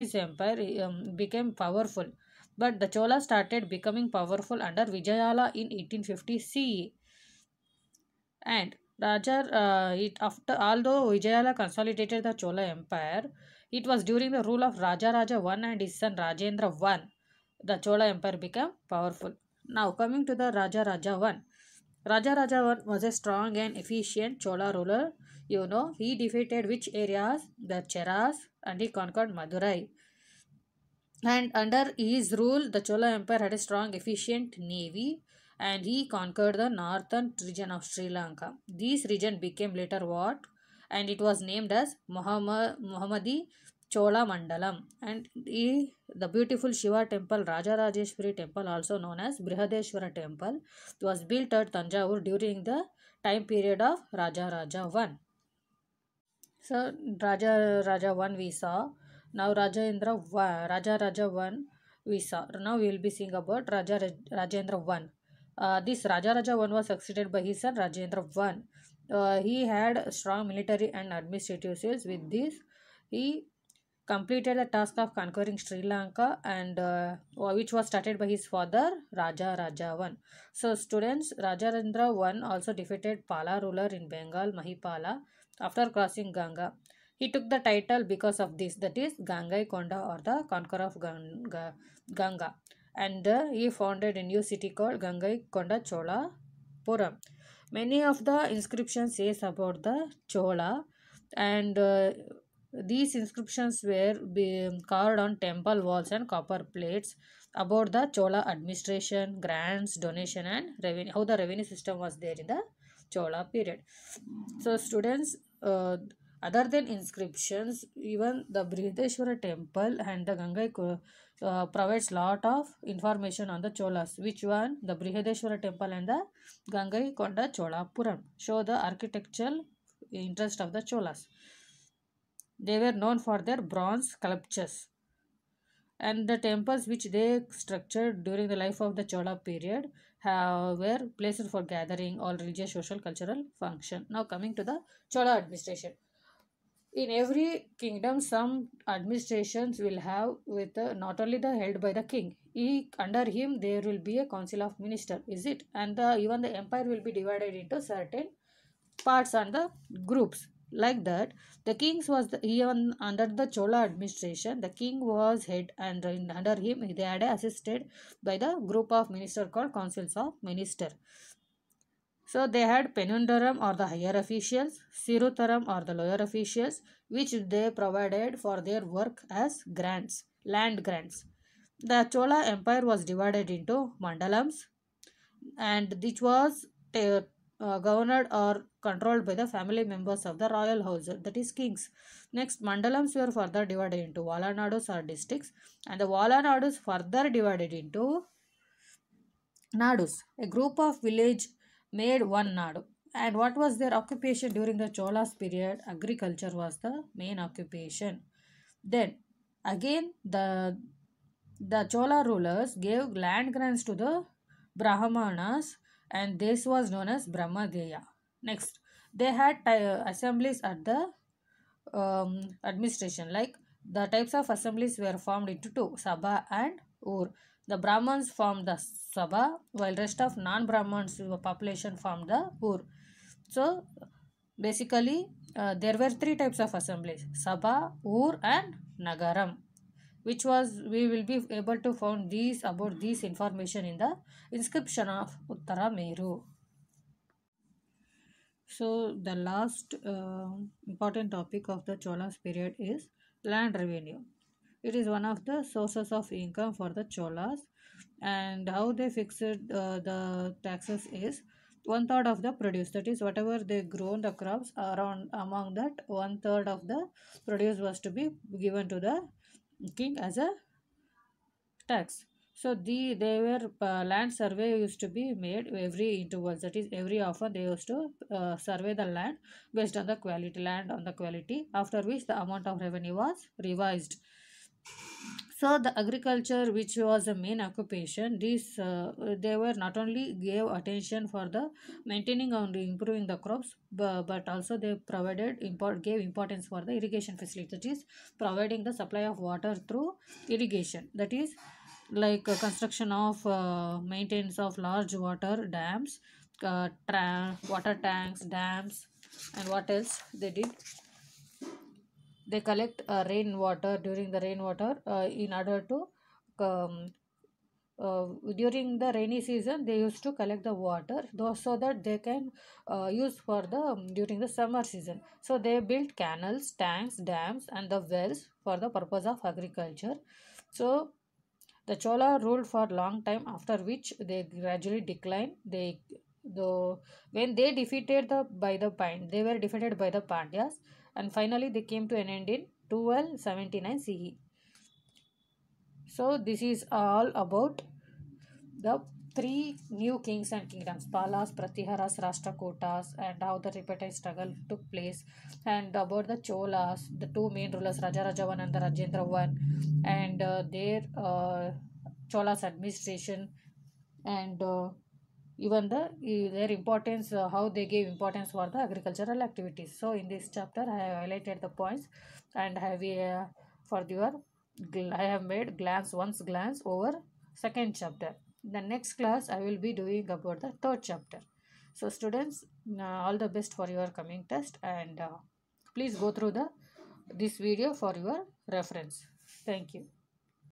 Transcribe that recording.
His empire um, became powerful, but the Chola started becoming powerful under Vijayala in 1850 CE. And Raja, uh, it after although Vijayala consolidated the Chola Empire, it was during the rule of Raja Raja I and his son Rajendra I, the Chola Empire became powerful. Now coming to the Raja Raja I. Raja Raja I was a strong and efficient Chola ruler you know, he defeated which areas? The Cheras and he conquered Madurai. And under his rule, the Chola Empire had a strong, efficient navy and he conquered the northern region of Sri Lanka. This region became later what? And it was named as mohammadi Chola Mandalam. And he, the beautiful Shiva temple, Raja rajeshwari temple, also known as Brihadeshwara temple, was built at Tanjavur during the time period of Raja Raja I. So Raja Raja 1 we saw. Now Indra 1, Raja Raja 1 we saw. Now we will be seeing about Raja Indra 1. Uh, this Raja Raja 1 was succeeded by his son Indra 1. Uh, he had strong military and administrative skills. With this, he completed the task of conquering Sri Lanka and uh, which was started by his father Raja Raja 1. So students, Raja Indra 1 also defeated Pala ruler in Bengal, Mahipala after crossing Ganga. He took the title because of this, that is Gangai Konda or the conqueror of Ganga. Ganga. And uh, he founded a new city called Gangai Konda Chola Puram. Many of the inscriptions says about the Chola and uh, these inscriptions were carved on temple walls and copper plates about the Chola administration, grants, donation and revenue, how the revenue system was there in the Chola period. So students, uh, other than inscriptions even the brihadeshwara temple and the ganga uh, provides lot of information on the cholas which one the brihadeshwara temple and the gangaikonda cholapuram show the architectural interest of the cholas they were known for their bronze sculptures and the temples which they structured during the life of the chola period have, were places for gathering all religious, social, cultural function. Now coming to the Chola administration. In every kingdom, some administrations will have with uh, not only the held by the king. He, under him, there will be a council of minister. Is it? And the, even the empire will be divided into certain parts and the groups like that, the kings was the, even under the Chola administration. The king was head, and under him they had assisted by the group of minister called councils of minister. So they had penundaram or the higher officials, sirutaram or the lower officials, which they provided for their work as grants, land grants. The Chola Empire was divided into mandalams, and this was uh, uh, governed or controlled by the family members of the royal house that is kings next mandalams were further divided into valanados or districts and the valanados further divided into nadus a group of village made one nadu and what was their occupation during the cholas period agriculture was the main occupation then again the the chola rulers gave land grants to the brahmanas and this was known as Brahmadeya. Next, they had uh, assemblies at the um, administration like the types of assemblies were formed into two, Sabha and Ur. The Brahmins formed the Sabha while rest of non-Brahmins uh, population formed the Ur. So basically uh, there were three types of assemblies, Sabha, Ur and Nagaram which was we will be able to find these about these information in the inscription of Uttara Meru. So the last uh, important topic of the Cholas period is land revenue. It is one of the sources of income for the Cholas and how they fixed uh, the taxes is one third of the produce that is whatever they grow the crops around among that one third of the produce was to be given to the king as a tax so the they were uh, land survey used to be made every intervals that is every often they used to uh, survey the land based on the quality land on the quality after which the amount of revenue was revised so the agriculture which was the main occupation these uh, uh, they were not only gave attention for the maintaining and improving the crops but, also they provided import gave importance for the irrigation facilities, providing the supply of water through irrigation that is like uh, construction of uh, maintenance of large water dams uh, tra- water tanks dams and what else they did they collect uh, water during the water uh, in order to um, uh, during the rainy season they used to collect the water though so that they can uh, use for the um, during the summer season so they built canals tanks dams and the wells for the purpose of agriculture so the chola ruled for long time after which they gradually declined they though when they defeated the by the Pand, they were defeated by the pandyas and finally they came to an end in 1279 CE. So this is all about the three new kings and kingdoms Palas, Pratiharas, Rashtrakutas, and how the repeated struggle took place and about the Cholas, the two main rulers Rajarajavan and the I, and uh, their uh, Cholas administration and uh, even the their importance uh, how they gave importance for the agricultural activities so in this chapter i have highlighted the points and have uh, for your i have made glance once glance over second chapter the next class i will be doing about the third chapter so students uh, all the best for your coming test and uh, please go through the this video for your reference thank you